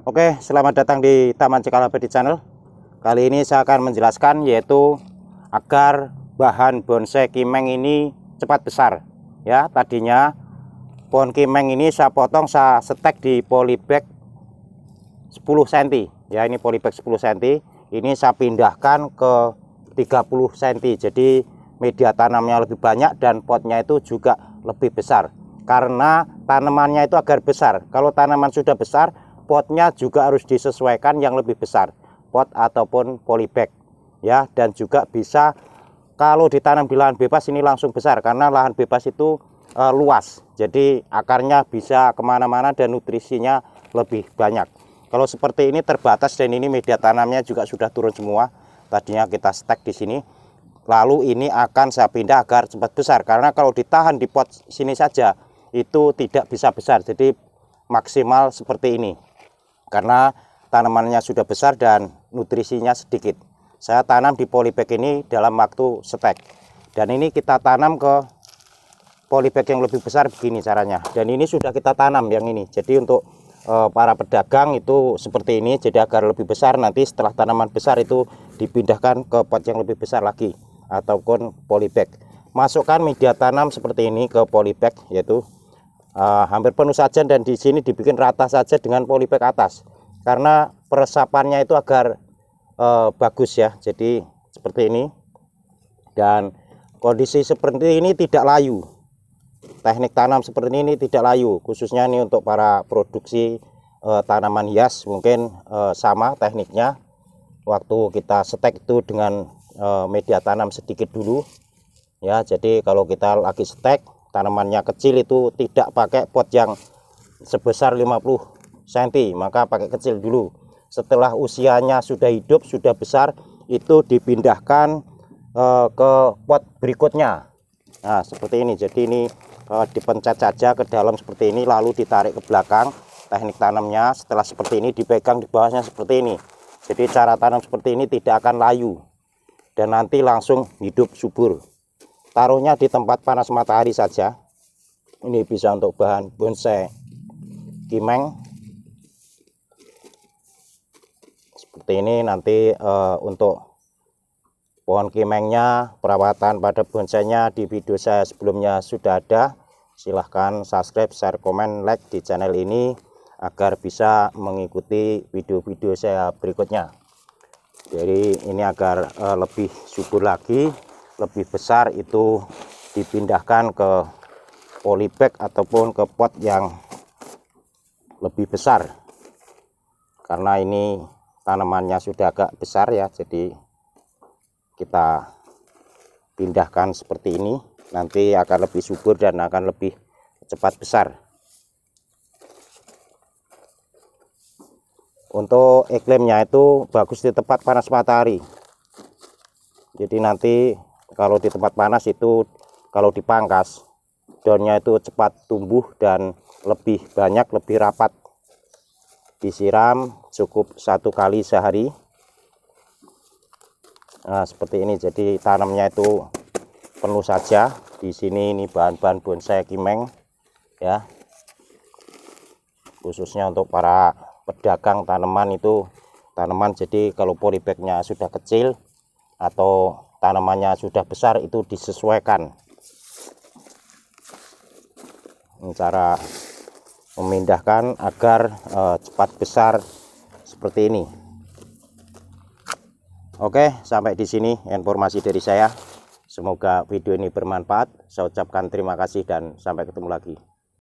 Oke, selamat datang di Taman Cekalabadi Channel. Kali ini saya akan menjelaskan yaitu agar bahan bonsai kimeng ini cepat besar. Ya, tadinya pohon kimeng ini saya potong saya setek di polybag 10 cm. Ya, ini polybag 10 cm. Ini saya pindahkan ke 30 cm. Jadi media tanamnya lebih banyak dan potnya itu juga lebih besar karena tanamannya itu agar besar. Kalau tanaman sudah besar, potnya juga harus disesuaikan yang lebih besar pot ataupun polybag ya dan juga bisa kalau ditanam di lahan bebas ini langsung besar karena lahan bebas itu e, luas jadi akarnya bisa kemana-mana dan nutrisinya lebih banyak kalau seperti ini terbatas dan ini media tanamnya juga sudah turun semua tadinya kita stek di sini lalu ini akan saya pindah agar cepat besar karena kalau ditahan di pot sini saja itu tidak bisa besar jadi maksimal seperti ini karena tanamannya sudah besar dan nutrisinya sedikit. Saya tanam di polybag ini dalam waktu setek. Dan ini kita tanam ke polybag yang lebih besar begini caranya. Dan ini sudah kita tanam yang ini. Jadi untuk e, para pedagang itu seperti ini. Jadi agar lebih besar nanti setelah tanaman besar itu dipindahkan ke pot yang lebih besar lagi ataupun polybag. Masukkan media tanam seperti ini ke polybag yaitu Ah, hampir penuh saja dan di sini dibikin rata saja dengan polybag atas karena peresapannya itu agar uh, bagus ya jadi seperti ini dan kondisi seperti ini tidak layu teknik tanam seperti ini tidak layu khususnya ini untuk para produksi uh, tanaman hias mungkin uh, sama tekniknya waktu kita setek itu dengan uh, media tanam sedikit dulu ya jadi kalau kita lagi setek tanamannya kecil itu tidak pakai pot yang sebesar 50 cm maka pakai kecil dulu setelah usianya sudah hidup sudah besar itu dipindahkan uh, ke pot berikutnya nah seperti ini jadi ini uh, dipencet saja ke dalam seperti ini lalu ditarik ke belakang teknik tanamnya setelah seperti ini dipegang di bawahnya seperti ini jadi cara tanam seperti ini tidak akan layu dan nanti langsung hidup subur taruhnya di tempat panas matahari saja ini bisa untuk bahan bonsai kimeng seperti ini nanti uh, untuk pohon kimengnya perawatan pada bonsainya di video saya sebelumnya sudah ada silahkan subscribe share komen like di channel ini agar bisa mengikuti video-video saya berikutnya jadi ini agar uh, lebih subur lagi lebih besar itu dipindahkan ke polybag ataupun ke pot yang lebih besar karena ini tanamannya sudah agak besar ya jadi kita pindahkan seperti ini nanti akan lebih subur dan akan lebih cepat besar untuk iklimnya itu bagus di tempat panas matahari jadi nanti kalau di tempat panas itu kalau dipangkas daunnya itu cepat tumbuh dan lebih banyak lebih rapat disiram cukup satu kali sehari nah seperti ini jadi tanamnya itu penuh saja di sini ini bahan-bahan bonsai kimeng ya khususnya untuk para pedagang tanaman itu tanaman jadi kalau polybagnya sudah kecil atau tanamannya sudah besar itu disesuaikan cara memindahkan agar eh, cepat besar seperti ini Oke sampai di sini informasi dari saya semoga video ini bermanfaat saya ucapkan terima kasih dan sampai ketemu lagi